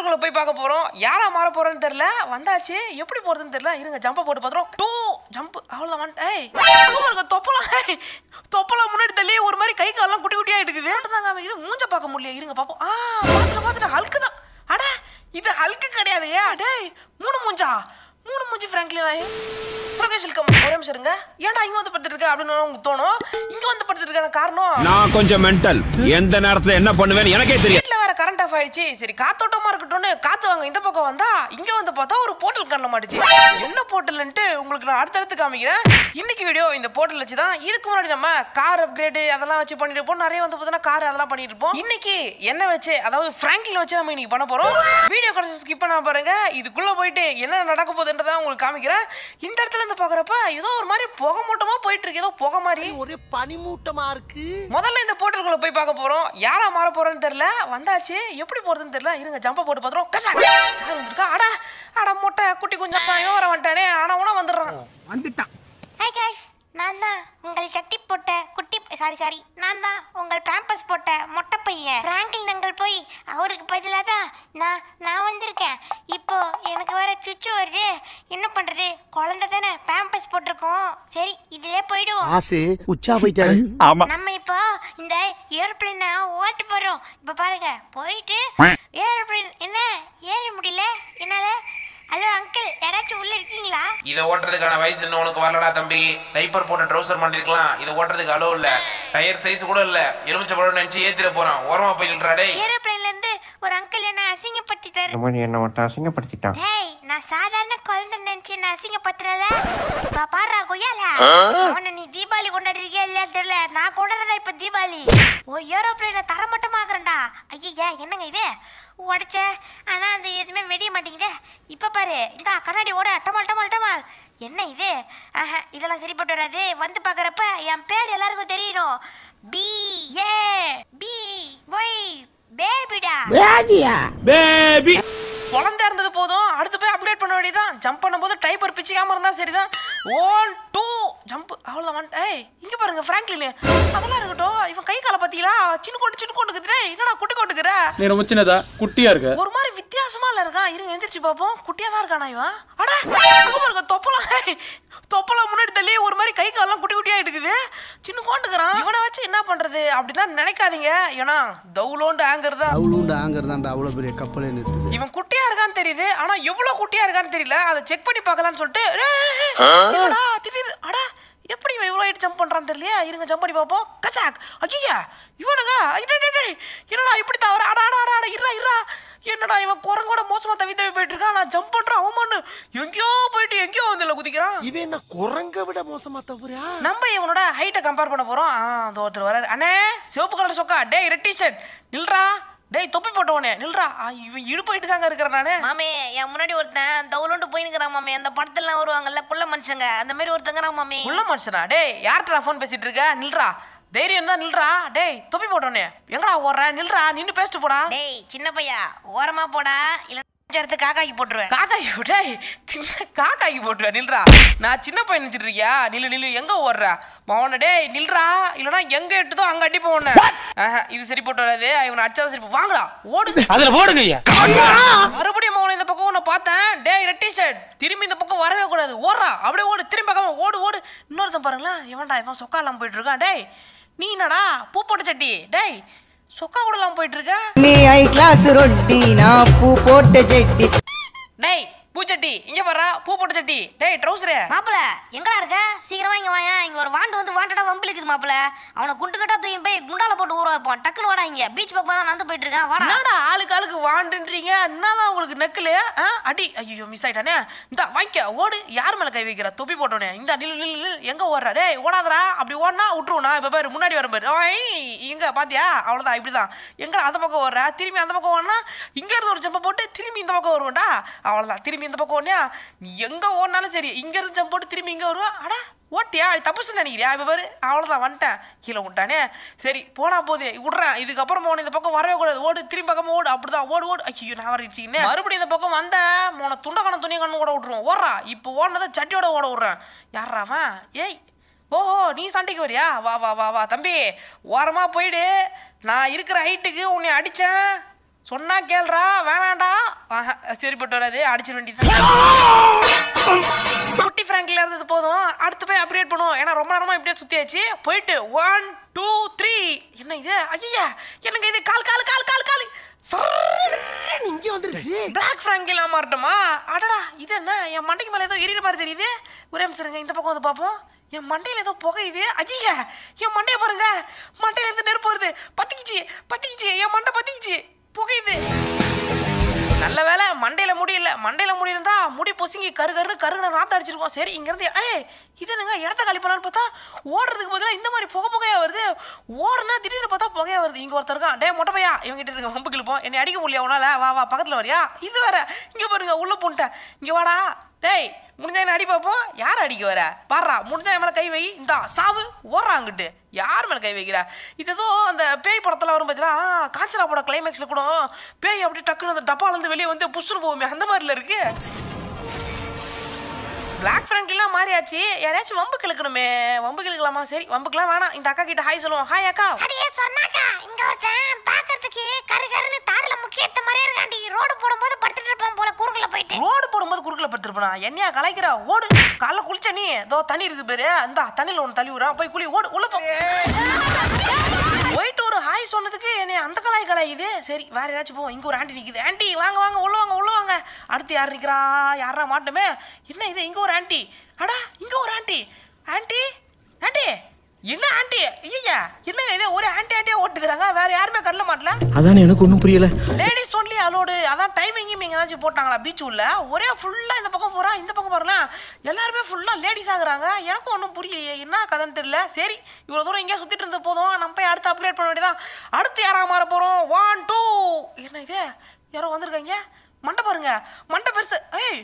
சேனல்குள்ளே போய் பார்க்க போறோம் யாரா மாற போறேன்னு தெரியல வந்தாச்சு எப்படி போறதுன்னு தெரியல இருங்க ஜம்பை போட்டு பார்த்துறோம் டூ ஜம்ப் அவ்வளோதான் வந்துட்டு ஏய் இருக்க தொப்பலாம் தொப்பலாம் முன்னாடி தள்ளி ஒரு மாதிரி கை காலெல்லாம் குட்டி குட்டியாக எடுக்குது தாங்க இது மூஞ்ச பார்க்க முடியல இருங்க பாப்போம் ஆ பாத்துட்டு பாத்துட்டு ஹல்க்கு தான் அட இது ஹல்க்கு கிடையாது ஏ அடே மூணு மூஞ்சா மூணு மூஞ்சி ஃப்ராங்க்லின் பிரதேஷ் வெல்கம் ஒரே நிமிஷம் இருங்க ஏன்டா இங்க வந்து படுத்துட்டு இருக்க அப்படின்னு உங்களுக்கு தோணும் இங்க வந்து படுத்துட்டு இருக்கான காரணம் நான் கொஞ்சம் மென்டல் எந்த நேரத்துல என்ன பண்ணுவேன்னு எனக்கே தெரியும் வேறு கரண்ட் ஆஃப் ஆயிடுச்சு சரி காத்தோட்டமா இருக்கட்டும்னு காத்து வாங்க இந்த பக்கம் வந்தால் இங்கே வந்து பார்த்தா ஒரு போர்ட்டல் கண்ண மாட்டுச்சு என்ன போர்ட்டல்ன்ட்டு உங்களுக்கு நான் அடுத்தடுத்து காமிக்கிறேன் இன்னைக்கு வீடியோ இந்த போர்ட்டல் வச்சு தான் இதுக்கு முன்னாடி நம்ம கார் அப்கிரேடு அதெல்லாம் வச்சு பண்ணிட்டு இருப்போம் நிறைய வந்து பார்த்தீங்கன்னா கார் அதெல்லாம் பண்ணிட்டு இருப்போம் இன்னைக்கு என்ன வச்சு அதாவது ஃப்ராங்கில் வச்சு நம்ம இன்னைக்கு பண்ண போகிறோம் வீடியோ கடைசி ஸ்கிப் பண்ண பாருங்க இதுக்குள்ளே போயிட்டு என்ன நடக்க போகுதுன்றதான் உங்களுக்கு காமிக்கிறேன் இந்த இடத்துல இருந்து பார்க்குறப்ப ஏதோ ஒரு மாதிரி புகை மூட்டமா போயிட்டு இருக்கு ஏதோ புகை மாதிரி ஒரே பனிமூட்டமாக இருக்கு முதல்ல இந்த போர்ட்டலுக்குள்ளே போய் பார்க்க போகிறோம் யாரா மாற போகிறோன்னு தெரியல வந்தா என்னாச்சு எப்படி போறதுன்னு தெரியல இருங்க ஜம்பை போட்டு பாத்துறோம் கசா யார் வந்திருக்கா அட அட முட்டை குட்டி குஞ்சா தான் யோரம் வந்துட்டானே ஆனா உன வந்துடுறான் வந்துட்டான் ஹாய் கைஸ் நான் தான் உங்கள் சட்டி போட்ட குட்டி சாரி சாரி நான் தான் உங்கள் பேம்பஸ் போட்ட மொட்டை பையன் பிராங்கில் நாங்கள் போய் அவருக்கு பதிலாக தான் நான் நான் வந்திருக்கேன் இப்போ எனக்கு வர சுச்சு வருது என்ன பண்றது குழந்த தானே பேம்பஸ் போட்டிருக்கோம் சரி இதுலயே போயிடுவோம் ஆசு உச்சா போயிட்டாரு நம்ம இப்போ இந்த ஏரோப்ளைனை ஓட்டு போறோம் இப்போ பாருங்க போயிட்டு ஏரோப்ளைன் என்ன ஏற முடியல என்னால ஹலோ அங்கிள் யாராச்சும் உள்ள இருக்கீங்களா இதை ஓட்டுறதுக்கான வயசு இன்னும் உனக்கு வரலடா தம்பி டைப்பர் போட்ட ட்ரௌசர் பண்ணிருக்கலாம் இதை ஓட்டுறதுக்கு அளவு இல்ல டயர் சைஸ் கூட இல்ல எலுமிச்சை பழம் நினைச்சு ஏத்திர போறான் ஓரமா போயிடுறா டேய் ஏரோப்ளேன்ல இருந்து ஒரு அங்கிள் என்ன அசிங்கப்படுத்திட்டாரு என்ன மட்டும் அசிங்கப்படுத்திட்டான் டேய் நான் சாதாரண குழந்தை நினைச்சு என்ன அசிங்கப்படுத்துறல நான் பாடுறா கொய்யால அவனை நீ தீபாவளி கொண்டாடிருக்கியா இல்லையான்னு தெரியல நான் கொண்டாடுறா இப்ப தீபாவளி ஓ மட்டும் தரமட்டமாகறேன்டா ஐயா என்னங்க இது உடைச்ச ஆனா அந்த எதுவுமே வெடிய மாட்டேங்குதே இப்ப பாரு இந்த கண்ணாடி ஓட டமால் டமால் டமால் என்ன இது ஆஹா இதெல்லாம் சரிப்பட்டு வராது வந்து பாக்குறப்ப என் பேர் எல்லாருக்கும் தெரியணும் பி ஏ பி ஒய் பேபிடா பேபியா பேபி குழந்தை இருந்தது போதும் அடுத்து கால்குலேட் பண்ண வேண்டியதான் ஜம்ப் பண்ணும்போது டைப்பர் பிச்சுக்காமல் இருந்தால் சரிதான் ஒன் டூ ஜம்ப் அவ்வளோ வன் ஏய் இங்கே பாருங்க ஃப்ராங்க்லின் அதெல்லாம் இருக்கட்டும் இவன் கை காலை பார்த்தீங்களா சின்ன கொண்டு சின்ன கொண்டுக்குதுடே என்னடா குட்டி கொண்டுக்கிற நம்ம சின்னதா குட்டியா இருக்கு ஒரு மாதிரி வித்தியாசமா இல்ல இருக்கான் இருங்க எந்திரிச்சு பார்ப்போம் குட்டியா தான் இருக்கானா இவன் அடா பாருங்க தொப்பலாம் தொப்பலாம் முன்னாடி தள்ளி ஒரு மாதிரி கை காலெல்லாம் குட்டி குட்டியா எடுக்குது சின்ன கொண்டுக்கிறான் இவனை வச்சு என்ன பண்றது அப்படிதான் நினைக்காதீங்க ஏன்னா தவுலோண்டு ஆங்கர் தான் தவுலோண்டு ஆங்கர் தான்டா அவ்வளோ பெரிய கப்பலே நிறுத்து இவன் குட்டியா இருக்கான்னு தெரியுது ஆனா எவ்வளவு குட்டியா இருக்கான்னு தெரியல அதை செக் பண்ணி பாக்கலான்னு சொல்லிட்டு என்னடா திடீர் அடா எப்படி இவன் இவ்வளோ ஹைட் ஜம்ப் பண்ணுறான்னு தெரியலையா இருங்க ஜம்ப் பண்ணி பார்ப்போம் கச்சாக் ஐயா இவனுங்க என்னடா இப்படி தவிர அடா அடா அடா அடா இருடா இருடா என்னடா இவன் குரங்கோட மோசமா தவி தவி போயிட்டு இருக்கான் நான் ஜம்ப் பண்ணுறான் அவமானு எங்கேயோ போயிட்டு எங்கேயோ வந்து குதிக்கிறான் இவன் என்ன குரங்க விட மோசமா தவிரா நம்ம இவனோட ஹைட்டை கம்பேர் பண்ண போறோம் அந்த ஒருத்தர் வராரு அண்ணே சிவப்பு கலர் சொக்கா டே இரட்டி டிஷர்ட் நில்றா டேய் தொப்பி போட்டவனே நில்றா இவன் இடுப்பாயிட்டு தாங்க இருக்கிறேன் நானே மாமே என் முன்னாடி ஒருத்தன் போய் போயினுக்கிறான் மாமே அந்த படத்துல வருவாங்கல்ல புள்ள மனுஷங்க அந்த மாதிரி நான் மாமே புள்ள மனுஷனா டேய் யார்கிட்ட ஃபோன் பேசிட்டு இருக்க நில்றா தைரியம் தான் நில்றா டேய் தொப்பி போட்டவனே எங்கடா ஓடுற நில்றா நின்று பேசிட்டு போடா டேய் சின்ன பையா ஓரமா போடா இல்ல எடுத்து போட்டுருவேன் நான் சின்ன பையன் ஓடுறா டேய் இது சரி போட்டு இவனை சரி மறுபடியும் இந்த பக்கம் பார்த்தேன் டேய் திரும்பி இந்த பக்கம் வரவே கூடாது ஓடுறா அப்படியே ஓடு திரும்பி ஓடு ஓடு இன்னொருத்தன் பாருங்களேன் இவன் போயிட்டு இருக்கான் டேய் நீ என்னடா பூ போட்ட சட்டி டேய் சொக்கா கூடலாம் போயிட்டு இருக்க நீ ஐ கிளாஸ் ரொட்டி நான் பூ போட்ட செட்டி டேய் பூச்சட்டி இங்க பாறா பூ போட்ட சட்டி டேய் ட்ரௌசர் மாப்பிள எங்கடா இருக்க சீக்கிரமா இங்க வாயா இங்க ஒரு வாண்டு வந்து வாண்டடா வம்பு இருக்குது மாப்பிள அவன குண்டு கட்டா தூக்கி போய் குண்டால போட்டு ஊற வைப்பான் டக்குனு வாடா இங்க பீச் பக்கம் தான் நடந்து போயிட்டு இருக்கான் வாடா என்னடா ஆளுக்கு ஆளுக்கு வாண்டுன்றீங்க என்னதான் உங்களுக்கு நக்கலு அடி ஐயோ மிஸ் ஆயிட்டானே இந்த வாங்க ஓடு யார் மேல கை வைக்கிற தொப்பி போட்டோனே இந்த நில் நில் நில் எங்க ஓடுற டேய் ஓடாதடா அப்படி ஓடனா விட்டுருவோம்னா இப்ப பாரு முன்னாடி வரும் பாரு இங்க பாத்தியா அவ்வளவுதான் இப்படிதான் எங்கடா அந்த பக்கம் ஓடுற திரும்பி அந்த பக்கம் ஓடனா இங்க இருந்து ஒரு ஜம்ப போட்டு திரும்பி இந்த பக்கம் வருவோம்டா அவ்வளவுதான் திரும்பி இந்த பக்கம் நீ எங்கே ஓடினாலும் சரி இருந்து ஜம்ப் போட்டு திரும்பி இங்கே வருவா அடா ஓட்டியா தப்பு நினைக்கிறியா இப்போ பாரு அவ்வளோதான் வந்துட்டேன் கீழே விட்டானே சரி போனா போது விடுறேன் இதுக்கப்புறம் போன இந்த பக்கம் வரவே கூடாது ஓடு திரும்பி பக்கம் ஓடு அப்படிதான் ஓடு ஓடு ஐயோ நான் வரச்சிங்கன்னு மறுபடியும் இந்த பக்கம் வந்த மோன கணம் துணி கண்ணு கூட விட்ருவோம் ஓடுறா இப்போ ஓடினதை சட்டியோட ஓட விட்றேன் யாராவா ஏய் ஓஹோ நீ சண்டைக்கு வரியா வா வா வா வா தம்பி ஓரமாக போயிடு நான் இருக்கிற ஹைட்டுக்கு உன்னை அடித்தேன் சொன்னா கேள்றா வேணாண்டா சரிப்பட்டு வராது அடிச்சிட வேண்டியது குட்டி ஃப்ரேங்க்ல இருந்தது போதும் அடுத்து போய் அப்டேட் பண்ணுவோம் ஏன்னா ரொம்ப நேரமாக இப்படியே சுற்றியாச்சு போயிட்டு ஒன் டூ த்ரீ என்ன இது ஐயா எனக்கு இது கால் கால் கால் கால் கால் இங்க வந்துருச்சு அடடா இது என்ன என் மண்டைக்கு மேலே ஏதோ தெரியுது இந்த பக்கம் வந்து பார்ப்போம் என் மண்டையில் ஏதோ புகையுது என் பாருங்க மண்டையிலேருந்து நெருப்பு வருது பத்திக்கிச்சு பத்திக்கிச்சு என் மண்டை பத்திக்கிச்சு புகையுது நல்ல வேலை மண்டையில் முடியல மண்டையில் முடியிருந்தா முடி பொசுங்கி கரு கருன்னு கருன்னு நாற்ற அடிச்சிருக்கோம் சரி இங்கேருந்து ஏ இது என்னங்க இடத்த காலி பார்த்தா ஓடுறதுக்கு பதிலாக இந்த மாதிரி புகை புகையாக வருது ஓடுனா திடீர்னு பார்த்தா புகையாக வருது இங்கே ஒருத்தருக்கான் டே மொட்டை பையா இவங்ககிட்ட இருக்க வம்பு கிழிப்போம் என்னை அடிக்க முடியல உனால் வா வா பக்கத்தில் வரையா இது வேற இங்கே பாருங்க உள்ளே பூன்ட்டேன் இங்கே வாடா டேய் முடிஞ்சா அடி பார்ப்போம் யார் அடிக்க வர பாடுறா முடிஞ்சா என் மேலே கை வை இந்த சாவு ஓடுறாங்கிட்டு யார் மேலே கை வைக்கிறா இது ஏதோ அந்த பேய் படத்தில் வரும் பார்த்தீங்கன்னா காஞ்சனா படம் கிளைமேக்ஸில் கூட பேய் அப்படியே டக்குன்னு அந்த டப்பாலேருந்து வெளியே வந்து புஷ்னு போவோமே அந்த மாதிரில இருக்கு பிளாக் ஃப்ரெண்ட்லாம் மாறியாச்சு யாராச்சும் வம்பு கிழக்கணுமே வம்பு கிழக்கலாமா சரி வம்புக்கெல்லாம் வேணாம் இந்த அக்கா கிட்ட ஹாய் சொல்லுவோம் ஹாய் அக்கா அடியே சொன்னாக்கா இங்க ஒருத்தன் வயசுக்கு ஏத்த மாதிரியே இருக்காண்டி ரோடு போடும்போது படுத்துட்டு இருப்பான் போல குறுக்குல போயிட்டு ரோடு போடும்போது குறுக்குல படுத்துருப்பானா என்னையா கலாய்க்கிறா ஓடு காலைல குளிச்ச நீ இதோ தண்ணி இருக்கு பேரு அந்த தண்ணியில் ஒன்று தள்ளி விடுறான் போய் குளி ஓடு உள்ள போ போயிட்டு ஒரு ஹாய் சொன்னதுக்கு என்னை அந்த கலாய் இது சரி வேற ஏதாச்சும் போவோம் இங்கே ஒரு ஆண்டி நிற்குது ஆண்டி வாங்க வாங்க உள்ள வாங்க உள்ள வாங்க அடுத்து யார் நிற்கிறா யாரா மாட்டோமே என்ன இது இங்கே ஒரு ஆண்டி அடா இங்கே ஒரு ஆண்டி ஆண்டி ஆண்டி என்ன ஆண்டி ஐயா என்ன இதே ஒரே ஆண்டி ஆண்டியா ஓட்டுக்கிறாங்க வேற யாருமே கடல மாட்டல அதான் எனக்கு ஒன்றும் புரியல லேடிஸ் ஒன்லி அலோடு அதான் டைமிங் இங்க ஏதாச்சும் போட்டாங்களா பீச் உள்ள ஒரே ஃபுல்லா இந்த பக்கம் போறா இந்த பக்கம் போறா எல்லாருமே ஃபுல்லா லேடிஸ் ஆகுறாங்க எனக்கும் ஒன்றும் புரியலையே என்ன கதைன்னு தெரியல சரி இவ்வளவு தூரம் எங்கேயா சுத்திட்டு இருந்த போதும் நம்ம போய் அடுத்து அப்டேட் பண்ண வேண்டியதான் அடுத்து யாரா மாற போறோம் ஒன் டூ என்ன இது யாரோ வந்திருக்காங்க மண்டை பாருங்க மண்டை பெருசு ஏய்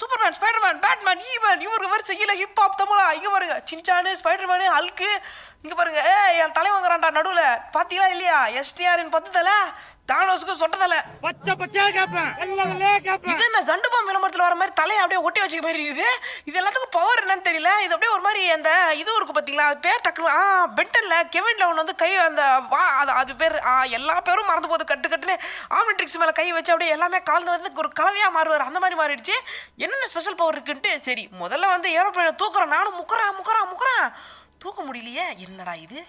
சூப்பர்மேன் ஸ்பைடர்மேன் பேட்மேன் ஈவன் இவருக்கு மாதிரி செய்யல ஹிப்ஹாப் தமிழா இங்கே பாருங்க சின்சானு ஸ்பைடர்மேனு அல்கு இங்கே பாருங்க ஏ என் வாங்குறான்டா நடுவில் பார்த்தீங்களா இல்லையா எஸ்டிஆர்னு பத்து தலை தானோஸுக்கு சொட்டதல பச்சை கேப்பேன் இது என்ன சண்டு விளம்பரத்தில் வர மாதிரி தலையை அப்படியே ஒட்டி வச்சுக்க மாதிரி இருக்குது இது எல்லாத்துக்கும் பவர் என்னன்னு தெரியல இது அப்படியே ஒரு மாதிரி அந்த புத்தகம் இருக்கும் பார்த்தீங்களா அது பேர் டக்குனு ஆ பென்டனில் கெவின் லெவன் வந்து கை அந்த வா அது அது பேர் எல்லா பேரும் மறந்து போகுது கட்டு கட்டுன்னு ஆமெட்ரிக்ஸ் மேலே கை வச்சு அப்படியே எல்லாமே கலந்து வந்து ஒரு கலவையாக மாறுவார் அந்த மாதிரி மாறிடுச்சு என்னென்ன ஸ்பெஷல் பவர் இருக்குன்ட்டு சரி முதல்ல வந்து ஏரோப்ளைனை தூக்குறேன் நானும் முக்கிறேன் முக்கிறேன் முக்கிறேன் தூக்க முடியலையே என்னடா இது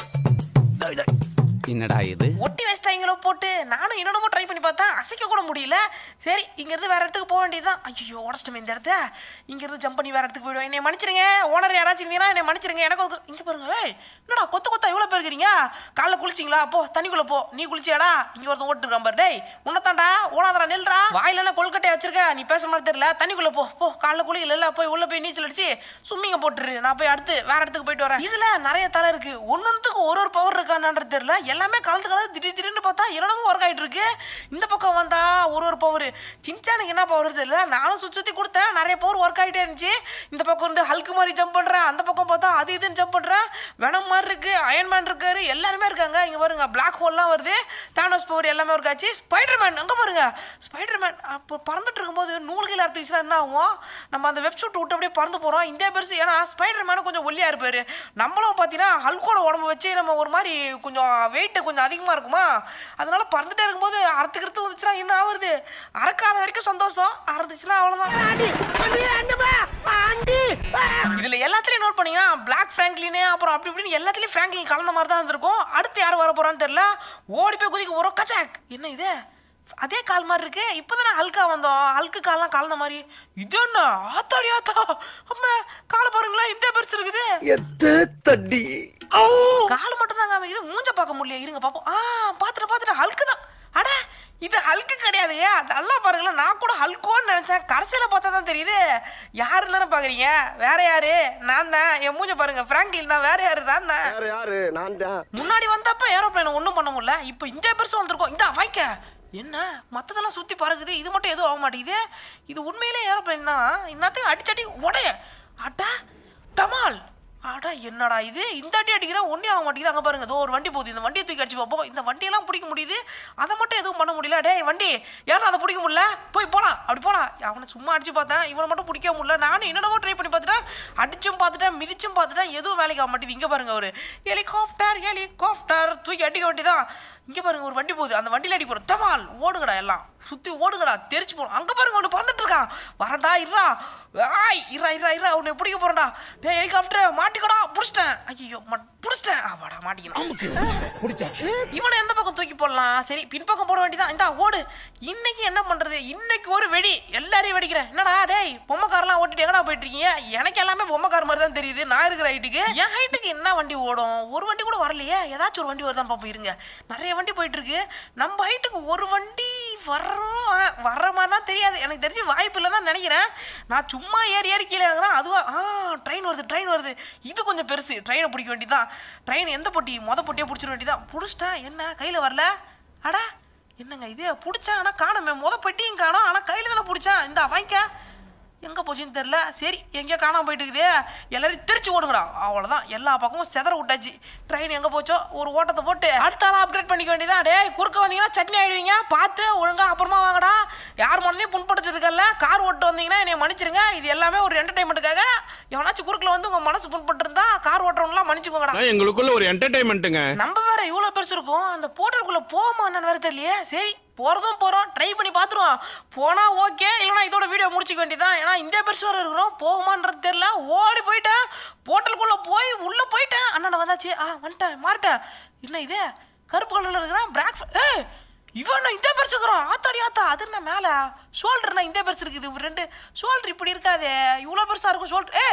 என்னடா இது ஒட்டி வச்சிட்டாங்களோ போட்டு நானும் என்னென்னமோ ட்ரை பண்ணி பார்த்தா அசைக்க கூட முடியல சரி இங்கேருந்து வேற இடத்துக்கு போக வேண்டியதுதான் ஐயோ உடச்சிட்டோமே இந்த இடத்த இங்கேருந்து ஜம்ப் பண்ணி வேற இடத்துக்கு போயிடுவோம் என்னை மன்னிச்சிருங்க ஓனர் யாராச்சும் இருந்தீங்கன்னா என்னை மன்னிச்சிருங்க எனக்கு இங்கே பாருங்க ஏய் என்னடா கொத்து கொத்தா இவ்வளோ பேர் இருக்கிறீங்க காலைல குளிச்சிங்களா போ தண்ணிக்குள்ளே போ நீ குளிச்சியாடா இங்கே ஒருத்தன் ஓட்டுருக்கான் பாரு டேய் உன்னத்தாண்டா ஓடாதரா நில்றா வாயிலன்னா கொல்கட்டையை வச்சிருக்க நீ பேச மாதிரி தெரியல தண்ணிக்குள்ளே போ போ காலைல குளிக்கல இல்லை போய் உள்ளே போய் நீச்சல் அடிச்சு சும்மிங்க போட்டுரு நான் போய் அடுத்து வேற இடத்துக்கு போயிட்டு வரேன் இதில் நிறைய தலை இருக்குது ஒன்றுத்துக்கு ஒரு ஒரு பவர் இருக்கான்னு தெரியல எல்லாமே கலந்து கலந்து திடீர் திடீர்னு பார்த்தா இரண்டமும் ஒர்க் ஆகிட்டு இருக்கு இந்த பக்கம் வந்தா ஒரு ஒரு பவர் சின்சானுக்கு என்ன பவர் தெரியல நானும் சுற்றி சுற்றி கொடுத்தேன் நிறைய பவர் ஒர்க் ஆகிட்டே இருந்துச்சு இந்த பக்கம் இருந்து ஹல்க்கு மாதிரி ஜம்ப் பண்ணுறேன் அந்த பக்கம் பார்த்தா அது இதுன்னு ஜம்ப் பண்ணுறேன் வெனம் மாதிரி இருக்கு மேன் இருக்காரு எல்லாருமே இருக்காங்க இங்கே பாருங்க பிளாக் ஹோல்லாம் வருது தானோஸ் பவர் எல்லாமே ஒர்க் ஆச்சு ஸ்பைடர்மேன் அங்கே பாருங்க ஸ்பைடர்மேன் அப்போ பறந்துட்டு இருக்கும்போது நூல்கள் விஷயம் என்ன ஆகும் நம்ம அந்த வெப்சூட் விட்டு அப்படியே பறந்து போகிறோம் இந்த பெருசு ஏன்னா மேனும் கொஞ்சம் ஒல்லியாக இருப்பார் நம்மளும் பார்த்தீங்கன்னா ஹல்கோட உடம்பு வச்சு நம்ம ஒரு மாதிரி கொஞ்சம் வெயிட் வெயிட்டு கொஞ்சம் அதிகமாக இருக்குமா அதனால் பறந்துட்டே இருக்கும்போது அறுத்துக்கிறது வந்துச்சுன்னா இன்னும் ஆகுறது அறக்காத வரைக்கும் சந்தோஷம் அறுத்துச்சுன்னா அவ்வளோதான் இதில் எல்லாத்துலேயும் நோட் பண்ணிங்கன்னா பிளாக் ஃப்ராங்க்லினு அப்புறம் அப்படி இப்படின்னு எல்லாத்துலேயும் ஃப்ராங்க்லின் கலந்த மாதிரி தான் இருந்திருக்கும் அடுத்து யார் வர போகிறான்னு தெரில ஓடி போய் குதிக்க ஒரு கச்சாக் என்ன இது அதே கால் மாதிரி இருக்கு இப்போ அழுக்கா வந்தோம் அழுக்கு கால்லாம் கலந்த மாதிரி இது என்ன ஆத்தாடி ஆத்தா அம்மா காலை பாருங்களா இந்த பெருசு இருக்குது எத்த கால் மட்டும் தாங்க இது மூஞ்ச பார்க்க முடியல இருங்க பாப்போம் ஆ பாத்துட்டு பாத்துட்டு அழுக்கு தான் அட இது அழுக்கு கிடையாது நல்லா பாருங்களா நான் கூட அழுக்கோன்னு நினைச்சேன் கடைசியில பார்த்தா தான் தெரியுது யாரு தானே பாக்குறீங்க வேற யாரு நான் தான் என் மூஞ்ச பாருங்க பிராங்கில் தான் வேற யாரு நான் தான் யாரு தான் முன்னாடி வந்தப்ப ஏரோப்ளைன் ஒன்னும் பண்ண முடியல இப்ப இந்த பெருசு வந்திருக்கோம் இந்த வாய்க்க என்ன மற்றதெல்லாம் சுற்றி பறக்குது இது மட்டும் எதுவும் ஆக மாட்டேங்குது இது உண்மையிலே ஏரோப்ளைன் தான் இன்னத்தையும் அடிச்சடி உடைய அட்டா தமால் ஆடா என்னடா இது இந்த அடி அடிக்கிற ஒன்றே ஆக மாட்டேங்குது அங்கே பாருங்க ஏதோ ஒரு வண்டி போகுது இந்த வண்டியை தூக்கி அடிச்சு பார்ப்போம் இந்த வண்டியெல்லாம் பிடிக்க முடியுது அதை மட்டும் எதுவும் பண்ண முடியல அடே வண்டி ஏன்னா அதை பிடிக்க முடியல போய் போகலாம் அப்படி போகலாம் அவனை சும்மா அடிச்சு பார்த்தேன் இவனை மட்டும் பிடிக்க முடியல நானும் என்னென்னமோ ட்ரை பண்ணி பார்த்துட்டேன் அடிச்சும் பார்த்துட்டேன் மிதிச்சும் பார்த்துட்டேன் எதுவும் வேலைக்கு ஆக மாட்டேது இங்கே பாருங்க ஒரு ஹெலிகாப்டர் ஹெலிகாப்டர் தூக்கி அடிக்க வேண்டியதான் இங்கே பாருங்க ஒரு வண்டி போகுது அந்த வண்டியில் அடி போகிறோம் தமால் ஓடுங்கடா எல்லாம் சுற்றி ஓடுங்கடா தெரிச்சு போகிறோம் அங்கே பாருங்க ஒன்று பறந்துட்டு இருக்கான் வரண்டா இறா ஆய் இறா இறா இறா உன்னை பிடிக்க போகிறேன்டா டே ஹெலிகாப்டர் மாட்டிக்கடா பிடிச்சிட்டேன் ஐயோ பிடிச்சிட்டேன் ஆவாடா மாட்டிக்கணும் இவனை எந்த பக்கம் தூக்கி போடலாம் சரி பின்பக்கம் போட வேண்டியதான் இந்தா ஓடு இன்னைக்கு என்ன பண்ணுறது இன்னைக்கு ஒரு வெடி எல்லாரையும் வெடிக்கிறேன் என்னடா டேய் பொம்மை போயிட்டுருக்கீங்க எனக்கு எல்லாமே பொம்மைக்கார் மாதிரி தான் தெரியுது நான் இருக்கிற ஹைட்டுக்கு என் ஹைட்டுக்கு என்ன வண்டி ஓடும் ஒரு வண்டி கூட வரலையே ஏதாச்சும் ஒரு வண்டி வருதான் பார்ப்போம் இருங்க நிறைய வண்டி போயிட்டுருக்கு நம்ம ஹைட்டுக்கு ஒரு வண்டி வர்றோம் வர்ற மாதிரிலாம் தெரியாது எனக்கு தெரிஞ்சு வாய்ப்பு இல்லை தான் நினைக்கிறேன் நான் சும்மா ஏறி ஏறி கீழே இறங்குறேன் அதுவா ஆ ட்ரெயின் வருது ட்ரெயின் வருது இது கொஞ்சம் பெருசு ட்ரெயினை பிடிக்க வேண்டியதான் ட்ரெயின் எந்த பொட்டி மொத பொட்டியே பிடிச்சிட வேண்டியதான் பிடிச்சிட்டா என்ன கையில் வரல அடா என்னங்க இதே பிடிச்சா ஆனால் காணுமே மொத பெட்டியும் காணும் ஆனால் கையில் தானே பிடிச்சா இந்த வாங்கிக்க எங்கே போச்சுன்னு தெரில சரி எங்கேயோ காணாமல் போயிட்டு இருக்குதே எல்லாரும் திருச்சி ஓடுங்கடா அவ்வளோதான் எல்லா பக்கமும் செதற விட்டாச்சு ட்ரெயின் எங்கே போச்சோ ஒரு ஓட்டத்தை போட்டு அடுத்த ஆளாக அப்கிரேட் பண்ணிக்க வேண்டியதான் டே குறுக்க வந்தீங்கன்னா சட்னி ஆகிடுவீங்க பார்த்து ஒழுங்காக அப்புறமா வாங்கடா யார் மனதையும் புண்படுத்துறதுக்கல்ல கார் ஓட்டு வந்தீங்கன்னா என்னை மன்னிச்சிருங்க இது எல்லாமே ஒரு என்டர்டைன்மெண்ட்டுக்காக எவனாச்சும் குறுக்கில் வந்து உங்கள் மனசு புண்பட்டுருந்தா கார் ஓட்டுறவங்களாம் மன்னிச்சுக்கோங்கடா எங்களுக்குள்ள ஒரு என்டர்டைன்மெண்ட்டுங்க நம்ம பெருசு இருக்கும் அந்த போர்ட்டலுக்குள்ளே போகமா என்னன்னு வேறு தெரியலையே சரி போகிறதும் போகிறோம் ட்ரை பண்ணி பார்த்துருவோம் போனால் ஓகே இல்லைனா இதோட வீடியோ முடிச்சுக்க வேண்டியதான் ஏன்னா இந்த பெருசு வர இருக்கிறோம் போகுமான்றது தெரில ஓடி போயிட்டேன் போட்டலுக்குள்ளே போய் உள்ளே போயிட்டேன் அண்ணனை வந்தாச்சு ஆ வந்துட்டேன் மாறிட்டேன் என்ன இதே கருப்பு கலரில் இருக்கிறான் பிரேக்ஃபாஸ்ட் ஏ இவன் இந்த பெருசு இருக்கிறோம் ஆத்தாடி ஆத்தா அது என்ன மேலே ஷோல்டர்னா இந்த பெருசு இருக்குது ரெண்டு ஷோல்டர் இப்படி இருக்காது இவ்வளோ பெருசாக இருக்கும் ஷோல்டர் ஏ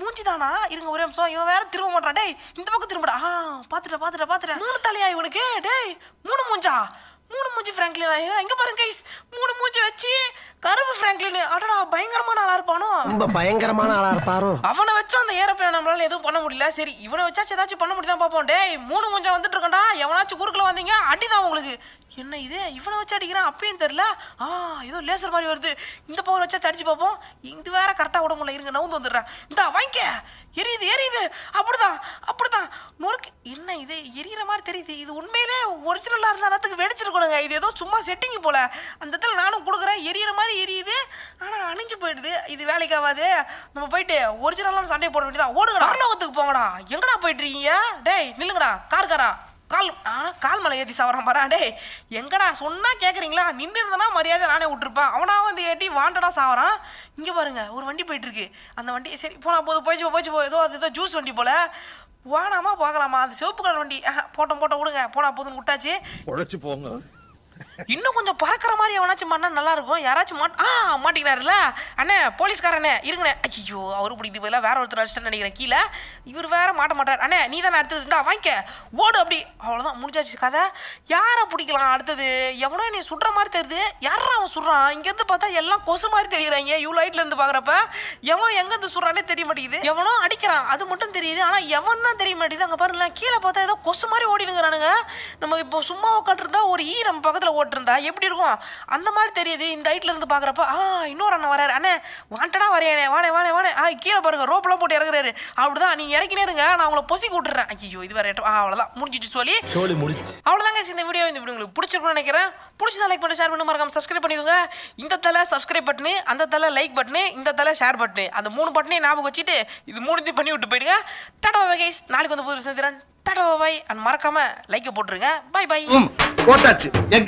மூஞ்சிதானா இருங்க ஒரே நிமிஷம் இவன் வேற திரும்ப மாட்டான் டேய் இந்த பக்கம் திரும்படா ஆ பார்த்துட்டா பார்த்துட்டா பார்த்துட்டா மூணு தலையா இவனுக்கு டேய் மூணு மூஞ்சா மூணு மூஞ்சி ஃப்ராங்க்லின் ஆயா எங்க பாருங்க கைஸ் மூணு மூஞ்சி வச்சு கருப்பு ஃப்ராங்க்லின் அடடா பயங்கரமான ஆளா இருப்பானோ ரொம்ப பயங்கரமான ஆளா இருப்பாரோ அவனை வச்சு அந்த ஏரோப்ளேன் நம்மளால எதுவும் பண்ண முடியல சரி இவனை வச்சாச்சு ஏதாச்சும் பண்ண முடியுதான் பார்ப்போம் டேய் மூணு மூஞ்சா வந்துட்டு இருக்கண்டா எவனாச்சும் குறுக்குல வந்தீங்க அடிதான் உங்களுக்கு என்ன இது இவனை வச்சு அடிக்கிறான் அப்பயும் தெரியல ஆ ஏதோ லேசர் மாதிரி வருது இந்த பவர் வச்சா அடிச்சு பார்ப்போம் இது வேற கரெக்டாக உடம்புல இருங்க நவுந்து வந்துடுறேன் இந்த வாங்கிக்க எரியுது எரியுது அப்படிதான் அப்படிதான் நொறுக்கு என்ன இது எரியற மாதிரி தெரியுது இது உண்மையிலே ஒரிஜினலாக இருந்தா நேரத்துக்கு வெடிச்சிருக்கும் கொடுங்க இது ஏதோ சும்மா செட்டிங் போல அந்த இடத்துல நானும் கொடுக்குறேன் எரியற மாதிரி எரியுது ஆனால் அழிஞ்சு போயிடுது இது வேலைக்காகாது நம்ம போயிட்டு ஒரிஜினலான சண்டையை போட வேண்டியதான் ஓடுங்கடா அர்லோகத்துக்கு போங்கடா எங்கடா இருக்கீங்க டேய் நில்லுங்கடா கார்காரா கால் ஆனால் கால் மலை ஏற்றி சாவரம் பாரா டே எங்கடா சொன்னால் கேட்குறீங்களா நின்று இருந்தனா மரியாதை நானே விட்டுருப்பேன் அவனா வந்து ஏட்டி வாண்டடா சாவரான் இங்கே பாருங்க ஒரு வண்டி போயிட்டுருக்கு அந்த வண்டி சரி போனால் போது போயிச்சு போயிச்சு போ ஏதோ அது ஏதோ ஜூஸ் வண்டி போல் வாகனமா போகலாமா அந்த சிவப்பு கலர் வண்டி போட்டோம் போட்டோம் விடுங்க போனா போதுன்னு விட்டாச்சு உழைச்சு போங்க இன்னும் கொஞ்சம் பறக்கிற மாதிரி எவனாச்சும் பண்ணா நல்லா இருக்கும் யாராச்சும் மாட் ஆ மாட்டிக்கிறாருல அண்ணே போலீஸ்காரண்ணே இருங்கண்ணே ஐயோ அவரு பிடிக்குது பதிலாக வேற ஒருத்தர் அடிச்சிட்டு நினைக்கிறேன் கீழே இவர் வேற மாட்ட மாட்டார் அண்ணே நீ தானே அடுத்தது இருந்தா வாங்கிக்க ஓடு அப்படி அவ்வளோதான் முடிஞ்சாச்சு கதை யாரை பிடிக்கலாம் அடுத்தது எவனோ என்னை சுடுற மாதிரி தெரியுது யாரா அவன் சுடுறான் இங்கேருந்து பார்த்தா எல்லாம் கொசு மாதிரி தெரியுறாங்க இவ்வளோ ஹைட்ல இருந்து பார்க்குறப்ப எவன் எங்கேருந்து சுடுறானே தெரிய மாட்டேங்குது எவனோ அடிக்கிறான் அது மட்டும் தெரியுது ஆனால் எவன் தான் தெரிய மாட்டேங்குது அங்கே பாருங்களேன் கீழே பார்த்தா ஏதோ கொசு மாதிரி ஓடினுங்கிறானுங்க நம்ம இப்போ சும்மா உட்காந்துருந்தா ஒரு ஈ நம்ம பக்கத்தில் ஓட்டு போட்டிருந்தா எப்படி இருக்கும் அந்த மாதிரி தெரியுது இந்த ஹைட்ல இருந்து பார்க்குறப்ப ஆ இன்னொரு அண்ணன் வராரு அண்ணே வாண்டடா வரையானே வானே வானே வானே ஆ கீழே பாருங்க ரோப்பெல்லாம் போட்டு இறங்குறாரு அப்படிதான் நீ இறக்கினே இருங்க நான் அவங்கள பொசி கூட்டுறேன் ஐயோ இது வரையட்டும் ஆ அவ்வளோதான் முடிஞ்சிச்சு சொல்லி அவ்வளோதாங்க இந்த வீடியோ இந்த வீடியோ உங்களுக்கு பிடிச்சிருக்கும்னு நினைக்கிறேன் பிடிச்சதா லைக் பண்ணி ஷேர் பண்ணி மறக்காம சப்ஸ்கிரைப் பண்ணிக்கோங்க இந்த தலை சப்ஸ்கிரைப் பட்டனு அந்த தலை லைக் பட்டனு இந்த தலை ஷேர் பட்டனு அந்த மூணு பட்டனையும் ஞாபகம் வச்சுட்டு இது மூணு மூணுத்தையும் பண்ணி விட்டு போயிடுங்க டடவா கைஸ் நாளைக்கு வந்து புது சந்திரன் டடவா பாய் அண்ட் மறக்காம லைக்கை போட்டுருங்க பாய் பாய் போட்டாச்சு